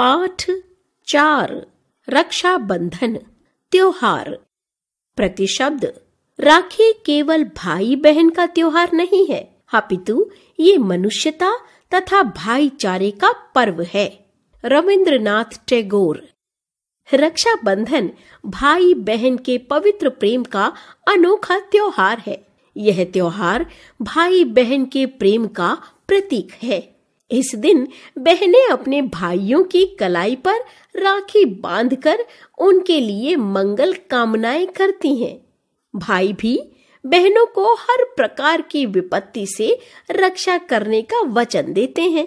पाठ चार रक्षा बंधन त्योहार प्रतिशब्द राखी केवल भाई बहन का त्योहार नहीं है अपितु हाँ ये मनुष्यता तथा भाईचारे का पर्व है रविंद्रनाथ टैगोर रक्षा बंधन भाई बहन के पवित्र प्रेम का अनोखा त्योहार है यह त्योहार भाई बहन के प्रेम का प्रतीक है इस दिन बहनें अपने भाइयों की कलाई पर राखी बांधकर उनके लिए मंगल कामनाएं करती हैं भाई भी बहनों को हर प्रकार की विपत्ति से रक्षा करने का वचन देते हैं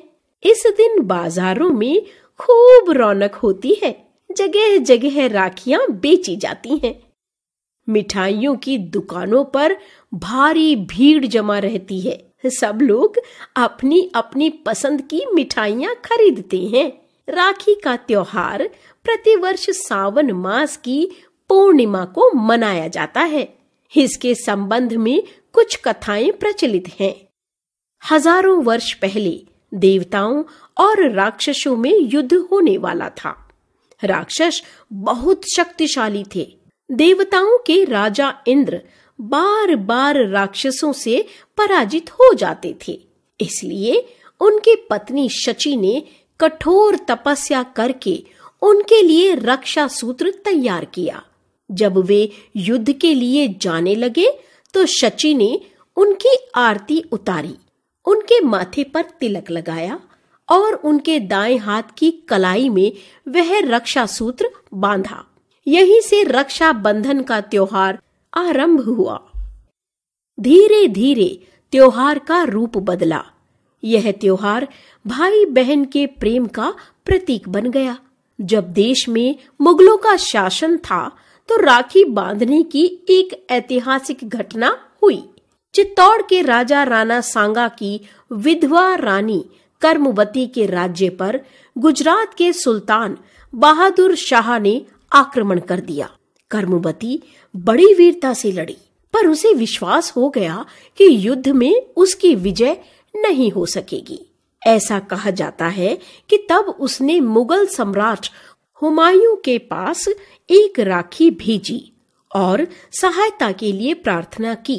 इस दिन बाजारों में खूब रौनक होती है जगह जगह राखियां बेची जाती हैं मिठाइयों की दुकानों पर भारी भीड़ जमा रहती है सब लोग अपनी अपनी पसंद की मिठाइयाँ खरीदते हैं राखी का त्योहार प्रतिवर्ष सावन मास की पूर्णिमा को मनाया जाता है इसके संबंध में कुछ कथाएं प्रचलित हैं। हजारों वर्ष पहले देवताओं और राक्षसों में युद्ध होने वाला था राक्षस बहुत शक्तिशाली थे देवताओं के राजा इंद्र बार बार राक्षसों से पराजित हो जाते थे इसलिए उनके पत्नी शची ने कठोर तपस्या करके उनके लिए रक्षा सूत्र तैयार किया जब वे युद्ध के लिए जाने लगे तो शची ने उनकी आरती उतारी उनके माथे पर तिलक लगाया और उनके दाएं हाथ की कलाई में वह रक्षा सूत्र बांधा यहीं से रक्षा बंधन का त्योहार आरंभ हुआ धीरे धीरे त्योहार का रूप बदला यह त्योहार भाई बहन के प्रेम का प्रतीक बन गया जब देश में मुगलों का शासन था तो राखी बांधने की एक ऐतिहासिक घटना हुई चित्तौड़ के राजा राणा सांगा की विधवा रानी कर्मवती के राज्य पर गुजरात के सुल्तान बहादुर शाह ने आक्रमण कर दिया कर्मवती बड़ी वीरता से लड़ी पर उसे विश्वास हो गया कि युद्ध में उसकी विजय नहीं हो सकेगी ऐसा कहा जाता है कि तब उसने मुगल सम्राट हुमायूं के पास एक राखी भेजी और सहायता के लिए प्रार्थना की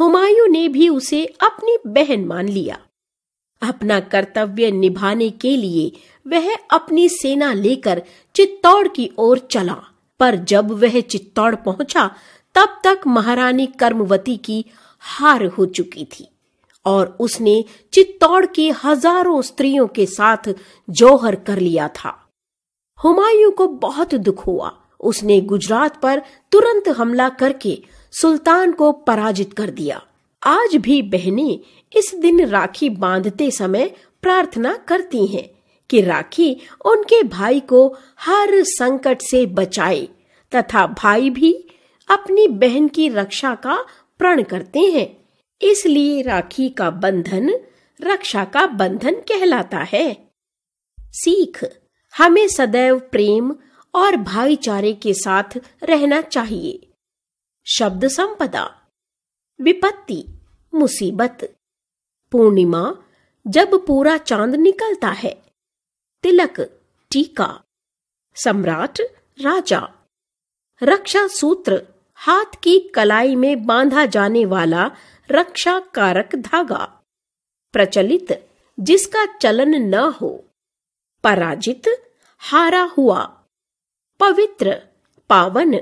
हुमायूं ने भी उसे अपनी बहन मान लिया अपना कर्तव्य निभाने के लिए वह अपनी सेना लेकर चित्तौड़ की ओर चला पर जब वह चित्तौड़ पहुंचा तब तक महारानी कर्मवती की हार हो चुकी थी और उसने चित्तौड़ की हजारों स्त्रियों के साथ जौहर कर लिया था हुमायूं को बहुत दुख हुआ उसने गुजरात पर तुरंत हमला करके सुल्तान को पराजित कर दिया आज भी बहनें इस दिन राखी बांधते समय प्रार्थना करती हैं कि राखी उनके भाई को हर संकट से बचाए तथा भाई भी अपनी बहन की रक्षा का प्रण करते हैं इसलिए राखी का बंधन रक्षा का बंधन कहलाता है सीख हमें सदैव प्रेम और भाईचारे के साथ रहना चाहिए शब्द संपदा विपत्ति मुसीबत पूर्णिमा जब पूरा चांद निकलता है तिलक टीका सम्राट राजा रक्षा सूत्र हाथ की कलाई में बांधा जाने वाला रक्षा कारक धागा प्रचलित जिसका चलन न हो पराजित हारा हुआ पवित्र पावन